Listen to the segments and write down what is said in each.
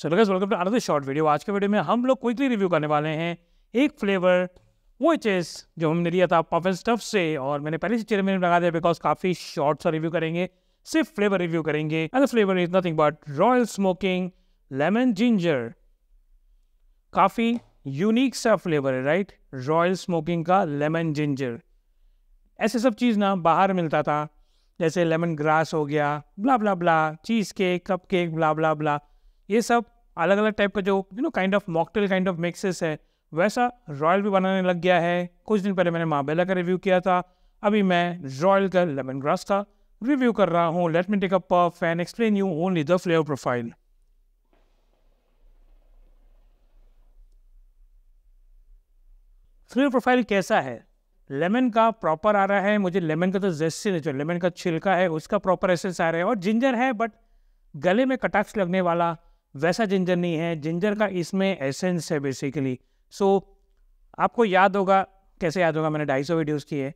सो लगे welcome to another short video आज के वीडियो में हम लोग क्विकली रिव्यू करने वाले हैं एक फ्लेवर वो चेस जो हमने लिया था पफ एंड स्टफ से और मैंने पहले से चेयर में लगा दिया बिकॉज काफ़ी शॉर्ट सा रिव्यू करेंगे सिर्फ फ्लेवर रिव्यू करेंगे and the flavour is nothing but royal smoking lemon ginger काफ़ी यूनिक सा फ्लेवर है राइट रॉयल स्मोकिंग का लेमन जिंजर ऐसे सब चीज़ ना बाहर मिलता था जैसे लेमन ग्रास हो गया blah blah blah cheese cake cup cake blah blah blah ये सब अलग अलग टाइप का जो you know kind of mocktail kind of mixes है वैसा रॉयल भी बनाने लग गया है कुछ दिन पहले मैंने माबेला का रिव्यू किया था अभी मैं रॉयल का लेमन ग्रास का रिव्यू कर रहा हूँ let me take a puff and explain you only the flavour profile flavour profile कैसा है लेमन का प्रॉपर आ रहा है मुझे लेमन का तो जेस्ट से जो लेमन का छिलका है उसका प्रॉपर एसेंस आ रहा है और जिंजर है बट गले में कटाक्ष लगने वाला वैसा जिंजर नहीं है जिंजर का इसमें एसेंस है बेसिकली सो so, आपको याद होगा कैसे याद होगा मैंने ढाई सौ वीडियोज़ किए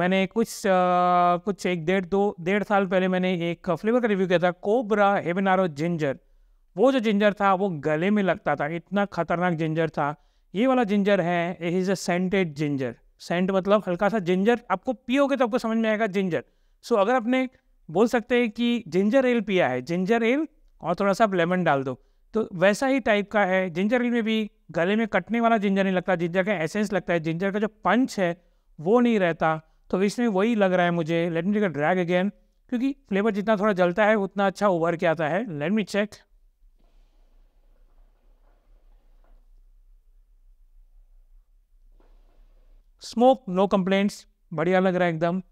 मैंने कुछ आ, कुछ एक डेढ़ दो डेढ़ साल पहले मैंने एक फ्लेवर का रिव्यू किया था कोबरा हेबनारो जिंजर वो जो जिंजर था वो गले में लगता था इतना खतरनाक जिंजर था ये वाला जिंजर है it is a scented ginger scent मतलब हल्का सा जिंजर आपको पियोगे तो आपको समझ में आएगा जिंजर सो so, अगर आपने बोल सकते हैं कि जिंजर एल पिया है जिंजर एल और थोड़ा सा लेमन डाल दो तो वैसा ही टाइप का है जिंजर में भी गले में कटने वाला जिंजर नहीं लगता जिंजर का एसेंस लगता है जिंजर का जो पंच है वो नहीं रहता तो इसमें वही लग रहा है मुझे let me take drag again क्योंकि फ्लेवर जितना थोड़ा जलता है उतना अच्छा उभर के आता है let me check smoke no complaints बढ़िया लग रहा है एकदम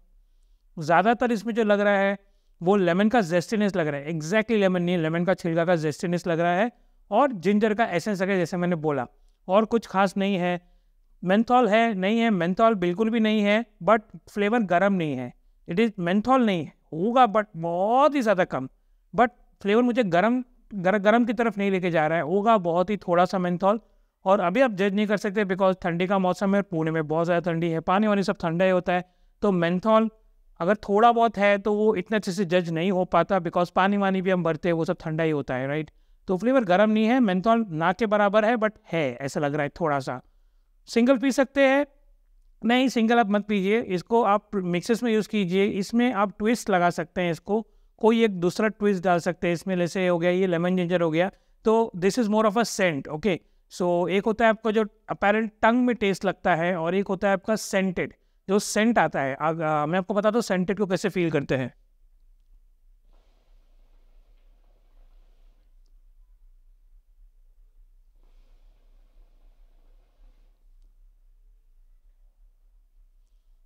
ज़्यादातर इसमें जो लग रहा है वो लेमन का जेस्टिनेस लग रहा है एग्जैक्टली लेमन नहीं लेमन का छिलका का जेस्टिनेस लग रहा है और जिंजर का एसेंस है जैसे मैंने बोला और कुछ खास नहीं है मैंथॉल है नहीं है मैंथॉल बिल्कुल भी नहीं है बट फ्लेवर गर्म नहीं है इट इज़ मैंथॉल नहीं है होगा बट बहुत ही ज़्यादा कम बट फ्लेवर मुझे गर्म गर, गर्म की तरफ नहीं लेके जा रहा है होगा बहुत ही थोड़ा सा मैंथॉल और अभी आप जज नहीं कर सकते बिकॉज ठंडी का मौसम है पुणे में बहुत ज़्यादा ठंडी है पानी वानी सब ठंडा ही होता है तो मैंथॉल अगर थोड़ा बहुत है तो वो इतने अच्छे से जज नहीं हो पाता बिकॉज पानी वानी भी हम भरते हैं वो सब ठंडा ही होता है राइट तो फ्लेवर गर्म नहीं है मैंथॉल ना के बराबर है बट है ऐसा लग रहा है थोड़ा सा सिंगल पी सकते हैं नहीं सिंगल आप मत पीजिए इसको आप मिक्सेस में यूज़ कीजिए इसमें आप ट्विस्ट लगा सकते हैं इसको कोई एक दूसरा ट्विस्ट डाल सकते हैं इसमें जैसे हो गया ये लेमन जिंजर हो गया तो this is more of a scent okay so एक होता है आपका जो अपेरेंट टंग में टेस्ट लगता है और एक होता है आपका सेंटेड जो सेंट आता है आग, आ, मैं आपको बता दो सेंटेड को कैसे फील करते हैं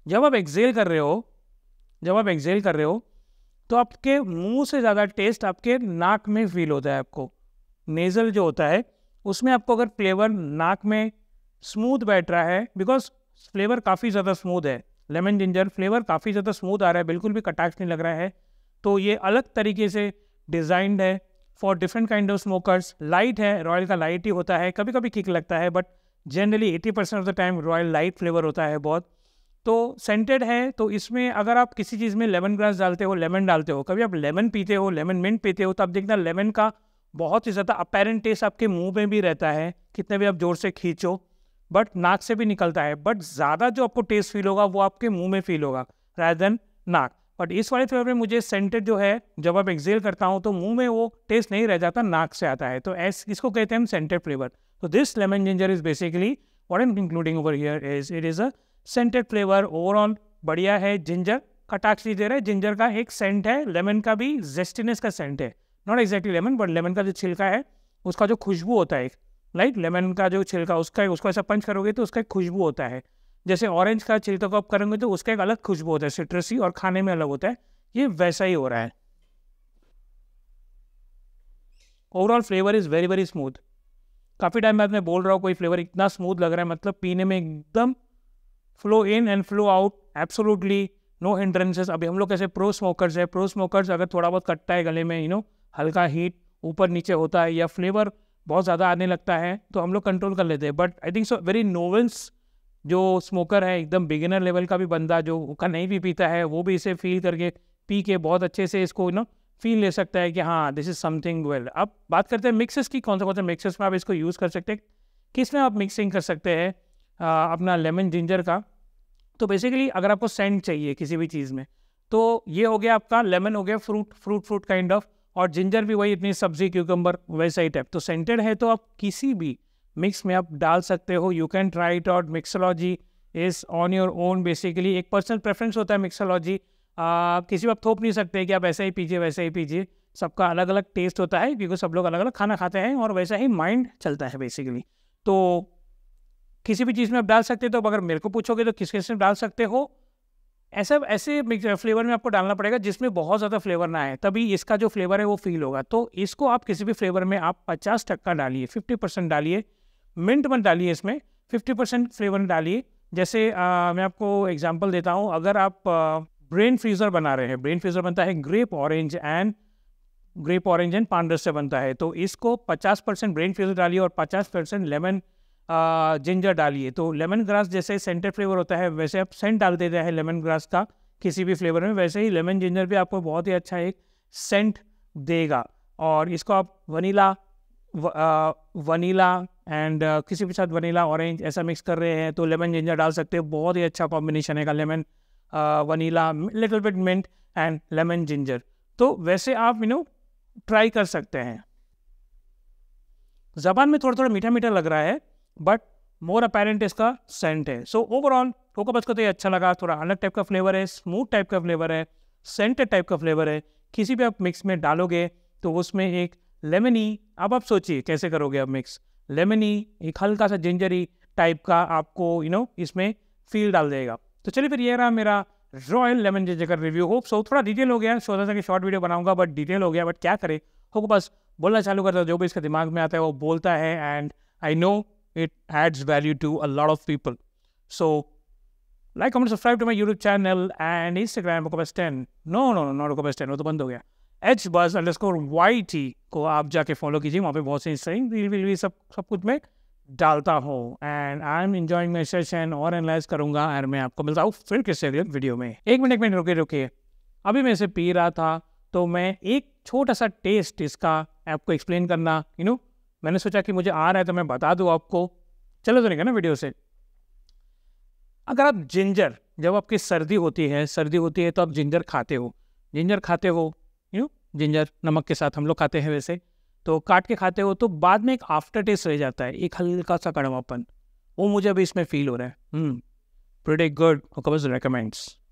जब आप एक्सेल कर रहे हो जब आप एक्सेल कर रहे हो तो आपके मुंह से ज़्यादा टेस्ट आपके नाक में फील होता है आपको नेज़ल जो होता है उसमें आपको अगर फ्लेवर नाक में स्मूथ बैठ रहा है बिकॉज फ्लेवर काफ़ी ज़्यादा स्मूथ है लेमन जिंजर फ्लेवर काफ़ी ज़्यादा स्मूथ आ रहा है बिल्कुल भी कटाक्ष नहीं लग रहा है तो ये अलग तरीके से डिज़ाइंड है for different kind of smokers light है रॉयल का लाइट ही होता है कभी कभी किक लगता है but generally eighty percent of the time royal light flavour होता है बहुत तो सेंटेड है तो इसमें अगर आप किसी चीज़ में लेमन ग्रास डालते हो लेमन डालते हो कभी आप लेमन पीते हो लेमन मिंट पीते हो तो आप देखना लेमन का बहुत ही ज़्यादा अपेरेंट टेस्ट आपके मुंह में भी रहता है कितने भी आप ज़ोर से खींचो बट नाक से भी निकलता है बट ज़्यादा जो आपको टेस्ट फील होगा वो आपके मुंह में फील होगा रायर देन नाक बट इस वाले फ्लेवर में मुझे सेंटेड जो है जब आप एक्जेल करता हूँ तो मुंह में वो टेस्ट नहीं रह जाता नाक से आता है तो ऐस इसको कहते हैं हम सेंटेड फ्लेवर तो this lemon ginger is basically what am including over here is it is a scented flavour overall बढ़िया है जिंजर कटाक्ष दे रहे जिंजर का एक सेंट है लेमन का भी जेस्टिनेस का सेंट है not exactly lemon but lemon का जो छिलका है उसका जो खुशबू होता है राइट लेमन का जो छिलका उसका उसको ऐसा पंच करोगे तो उसका एक खुशबू होता है जैसे ऑरेंज का छिलका को आप करेंगे तो उसका एक अलग खुशबू होता है सिट्रसी और खाने में अलग होता है ये वैसा ही हो रहा है overall flavour is very very smooth काफ़ी टाइम बाद मैं बोल रहा हूँ कोई फ्लेवर इतना स्मूथ लग रहा है मतलब पीने में एकदम flow in and flow out absolutely no hindrances अभी हम लोग कैसे प्रो स्मोकर्स है प्रो स्मोकर्स अगर थोड़ा बहुत कटता है गले में यू you नो know, हल्का हीट ऊपर नीचे होता है या फ्लेवर बहुत ज़्यादा आने लगता है तो हम लोग कंट्रोल कर लेते हैं but I think so very novels जो स्मोकर है एकदम बिगिनर लेवल का भी बंदा जो उसका नहीं भी पीता है वो भी इसे फील करके पी के बहुत अच्छे से इसको ना फील ले सकता है कि हाँ दिस इज़ समथिंग वेल अब बात करते हैं मिक्सेस की कौन सा कौन सा मिक्सेस में आप इसको यूज़ कर सकते हैं किस में आप मिक्सिंग कर सकते हैं अपना लेमन जिंजर का तो बेसिकली अगर आपको सेंट चाहिए किसी भी चीज़ में तो ये हो गया आपका लेमन हो गया fruit fruit fruit kind of और जिंजर भी वही इतनी सब्जी क्यूकम्बर वैसा ही टाइप तो सेंटेड है तो आप किसी भी मिक्स में आप डाल सकते हो you can try it out mixology is on your own basically एक पर्सनल प्रेफरेंस होता है मिक्सोलॉजी किसी भी आप थोप नहीं सकते कि आप ऐसा ही पीजिए वैसा ही पीजिए सबका अलग अलग टेस्ट होता है क्योंकि सब लोग अलग अलग खाना खाते हैं और वैसा ही माइंड चलता है बेसिकली तो किसी भी चीज़ में आप डाल सकते हो तो अगर मेरे को पूछोगे तो किस किस में डाल सकते हो ऐसा ऐसे फ्लेवर में आपको डालना पड़ेगा जिसमें बहुत ज़्यादा फ्लेवर ना आए तभी इसका जो फ्लेवर है वो फील होगा तो इसको आप किसी भी फ्लेवर में आप पचास टक्का डालिए फिफ्टी परसेंट डालिए मिंट मत डालिए इसमें फिफ्टी परसेंट फ्लेवर डालिए जैसे आ, मैं आपको एग्जाम्पल देता हूँ अगर आप ब्रेन फ्रीज़र बना रहे हैं ब्रेन फ्रीज़र बनता है grape orange and grape orange and पांडर से बनता है तो इसको पचास परसेंट ब्रेन फ्रीज़र डालिए और पचास परसेंट लेमन जिंजर डालिए तो लेमन ग्रास जैसे सेंटर फ्लेवर होता है वैसे आप सेंट डाल देते हैं लेमन ग्रास का किसी भी फ्लेवर में वैसे ही लेमन जिंजर भी आपको बहुत ही अच्छा एक सेंट देगा और इसको आप वनीला व, आ, वनीला एंड किसी के साथ वनीला ऑरेंज ऐसा मिक्स कर रहे हैं तो लेमन जिंजर डाल सकते हो बहुत ही अच्छा कॉम्बिनेशन है lemon vanilla little bit mint and lemon ginger तो वैसे आप यू नो ट्राई कर सकते हैं ज़बान में थोड़ा थोड़ा मीठा मीठा लग रहा है बट मोर अपेरेंट इसका सेंट है सो ओवरऑल कोको बस को तो ये अच्छा लगा थोड़ा अलग टाइप का फ्लेवर है स्मूथ टाइप का फ्लेवर है सेंटेड टाइप का फ्लेवर है किसी भी आप मिक्स में डालोगे तो उसमें एक लेमनी अब आप सोचिए कैसे करोगे आप मिक्स लेमनी एक हल्का सा जिंजरी टाइप का आपको यू you नो know, इसमें फील डाल देगा तो चलिए फिर ये रहा मेरा रॉयल लेमन जिंजर का रिव्यू होप सो थोड़ा डिटेल हो गया सोचा था कि शॉर्ट वीडियो बनाऊंगा बट डिटेल हो गया बट क्या करे होप बस बोलना चालू करता है जो भी इसका दिमाग में आता है वो बोलता है and I know it adds value to a lot of people. So like, comment, subscribe to my YouTube channel and Instagram 10. No, no, no, not OCOBS10, 10, तो बंद हो गया. एच बस अंडरस्कोर वाई टी को आप जाके फॉलो कीजिए वहाँ पे बहुत सी इंस्टाइंग रील वील सब सब कुछ मैं डालता हूँ and I am enjoying my session और एनालाइज करूँगा एंड मैं आपको मिलता हूँ फिर किस वीडियो में एक मिनट एक मिनट रुके रुके अभी मैं इसे पी रहा था तो मैं एक छोटा सा टेस्ट इसका आपको एक्सप्लेन करना यू you नो know, मैंने सोचा कि मुझे आ रहा है तो मैं बता दूँ आपको चलो तो नहीं ना वीडियो से अगर आप जिंजर जब आपकी सर्दी होती है सर्दी होती है तो आप जिंजर खाते हो जिंजर खाते हो यू नो जिंजर नमक के साथ हम लोग खाते हैं वैसे तो काट के खाते हो तो बाद में एक आफ्टर टेस्ट रह जाता है एक हल्का सा कड़वापन वो मुझे अभी इसमें फील हो रहा है प्रोडक्ट गुड रिकमेंड्स